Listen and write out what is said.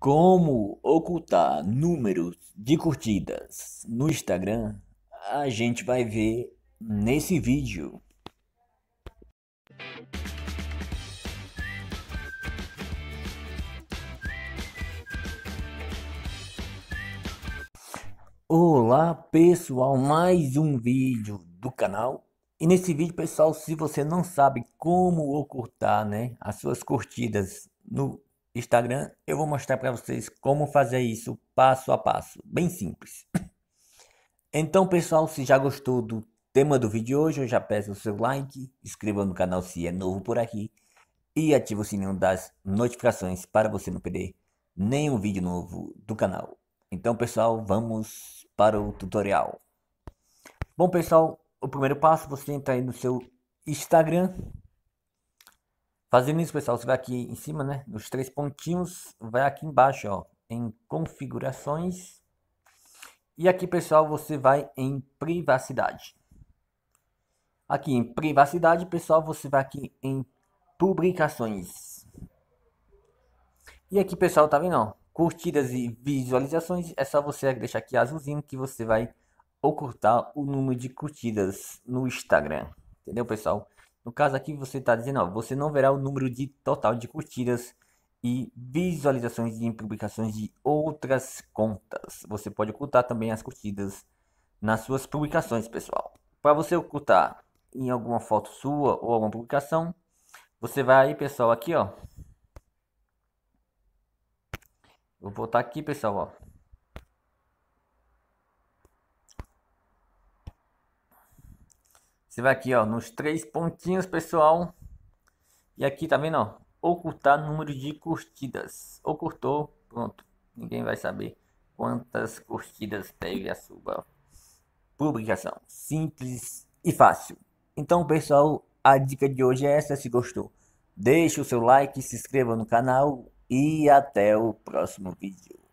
Como ocultar números de curtidas no Instagram? A gente vai ver nesse vídeo. Olá pessoal, mais um vídeo do canal. E nesse vídeo, pessoal, se você não sabe como ocultar né, as suas curtidas no Instagram, eu vou mostrar para vocês como fazer isso passo a passo, bem simples. Então, pessoal, se já gostou do tema do vídeo de hoje, eu já peço o seu like, inscreva no canal se é novo por aqui e ative o sininho das notificações para você não perder nenhum vídeo novo do canal. Então, pessoal, vamos para o tutorial. Bom, pessoal, o primeiro passo você entra aí no seu Instagram Fazendo isso, pessoal, você vai aqui em cima, né? Nos três pontinhos, vai aqui embaixo, ó, em configurações. E aqui, pessoal, você vai em privacidade. Aqui em privacidade, pessoal, você vai aqui em publicações. E aqui, pessoal, tá vendo, ó? Curtidas e visualizações, é só você deixar aqui azulzinho que você vai ocultar o número de curtidas no Instagram. Entendeu, pessoal? No caso aqui você está dizendo, ó, você não verá o número de total de curtidas e visualizações em publicações de outras contas. Você pode ocultar também as curtidas nas suas publicações, pessoal. Para você ocultar em alguma foto sua ou alguma publicação, você vai aí, pessoal, aqui, ó. Vou voltar aqui, pessoal, ó. Você vai aqui, ó, nos três pontinhos, pessoal. E aqui, tá vendo, ó? Ocultar número de curtidas. Ocultou, pronto. Ninguém vai saber quantas curtidas teve a sua publicação. Simples e fácil. Então, pessoal, a dica de hoje é essa. Se gostou, deixe o seu like, se inscreva no canal e até o próximo vídeo.